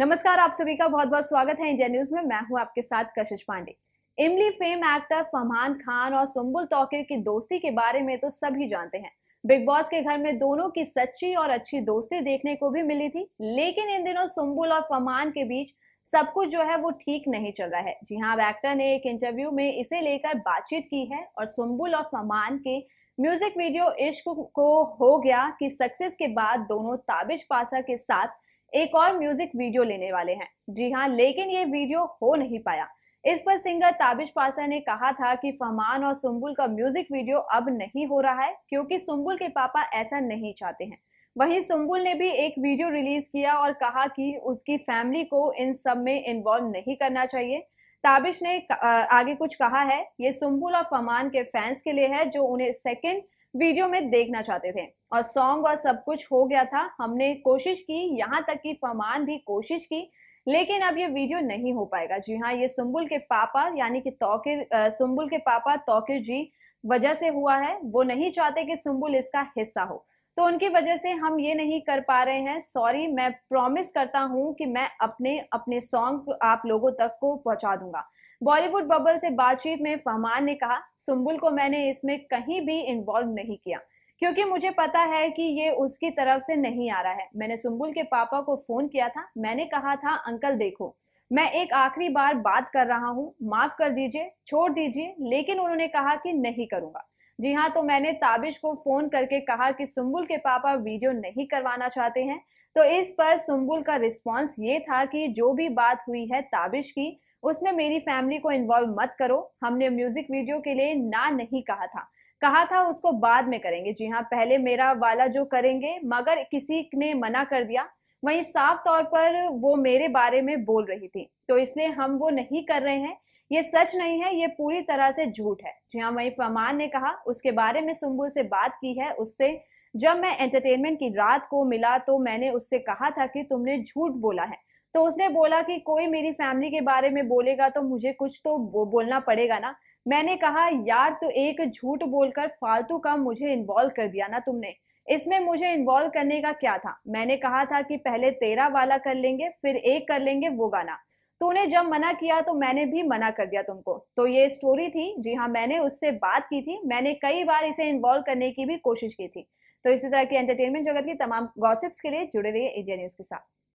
नमस्कार आप सभी का बहुत बहुत स्वागत है इंडिया न्यूज में मैं हूं आपके साथ कशिश पांडे इमली फेम एक्टर फरहान खान और सुम्बुल तोकिर की दोस्ती के बारे में तो सभी जानते हैं बिग बॉस के घर में दोनों की सच्ची और अच्छी दोस्ती देखने को भी मिली थी लेकिन इन दिनों सुम्बुल और फरहान के बीच सब कुछ जो है वो ठीक नहीं चल रहा है जी हाँ एक्टर ने एक इंटरव्यू में इसे लेकर बातचीत की है और सुम्बुल और फमान के म्यूजिक वीडियो इश्क को हो गया कि सक्सेस के बाद दोनों ताबिश पासा के साथ एक और म्यूजिक वीडियो लेने वाले हैं जी हाँ लेकिन ये वीडियो हो नहीं पाया इस पर सिंगर ताबिश पासा ने कहा था कि फमान और सुम्बुल का म्यूजिक वीडियो अब नहीं हो रहा है क्योंकि सुम्बुल के पापा ऐसा नहीं चाहते हैं वहीं सुम्बुल ने भी एक वीडियो रिलीज किया और कहा कि उसकी फैमिली को इन सब में इन्वॉल्व नहीं करना चाहिए ताबिश ने आगे कुछ कहा है ये सुम्बुल और फमान के फैंस के लिए है जो उन्हें सेकेंड वीडियो में देखना चाहते थे और सॉन्ग और सब कुछ हो गया था हमने कोशिश की यहाँ तक कि फरमान भी कोशिश की लेकिन अब ये वीडियो नहीं हो पाएगा जी हाँ ये सुम्बुल के पापा यानी कि तोकिर सुम्बुल के पापा तोकिर जी वजह से हुआ है वो नहीं चाहते कि सुम्बुल इसका हिस्सा हो तो उनकी वजह से हम ये नहीं कर पा रहे हैं सॉरी मैं प्रॉमिस करता हूँ कि मैं अपने अपने सॉन्ग आप लोगों तक को पहुँचा दूंगा बॉलीवुड बबल से बातचीत में फहमान ने कहा सुम्बुल को मैंने इसमें कहीं भी इन्वॉल्व नहीं किया क्योंकि मुझे पता है कि ये उसकी तरफ से नहीं आ रहा है मैंने सुम्बुल के पापा को फोन किया था मैंने कहा था अंकल देखो मैं एक आखिरी बार बात कर रहा हूँ माफ कर दीजिए छोड़ दीजिए लेकिन उन्होंने कहा कि नहीं करूंगा जी हाँ तो मैंने ताबिश को फोन करके कहा कि सुम्बुल के पापा वीडियो नहीं करवाना चाहते हैं तो इस पर सुम्बुल का रिस्पॉन्स ये था कि जो भी बात हुई है ताबिश की उसमें मेरी फैमिली को इन्वॉल्व मत करो हमने म्यूजिक वीडियो के लिए ना नहीं कहा था कहा था उसको बाद में करेंगे जी हाँ पहले मेरा वाला जो करेंगे मगर किसी ने मना कर दिया वहीं साफ तौर पर वो मेरे बारे में बोल रही थी तो इसलिए हम वो नहीं कर रहे हैं ये सच नहीं है ये पूरी तरह से झूठ है जी हाँ वही फमान ने कहा उसके बारे में सुम्बुल से बात की है उससे जब मैं एंटरटेनमेंट की रात को मिला तो मैंने उससे कहा था कि तुमने झूठ बोला है तो उसने बोला कि कोई मेरी फैमिली के बारे में बोलेगा तो मुझे कुछ तो बोलना पड़ेगा ना मैंने कहा यार तो एक झूठ बोलकर फालतू का मुझे इन्वॉल्व कर दिया ना तुमने इसमें मुझे इन्वॉल्व करने का क्या था मैंने कहा था कि पहले तेरा वाला कर लेंगे फिर एक कर लेंगे वो गाना तूने जब मना किया तो मैंने भी मना कर दिया तुमको तो ये स्टोरी थी जी हाँ मैंने उससे बात की थी मैंने कई बार इसे इन्वॉल्व करने की भी कोशिश की थी तो इसी तरह की एंटरटेनमेंट जगत की तमाम गॉसिप्स के लिए जुड़े रहिए इंडिया न्यूज़ के साथ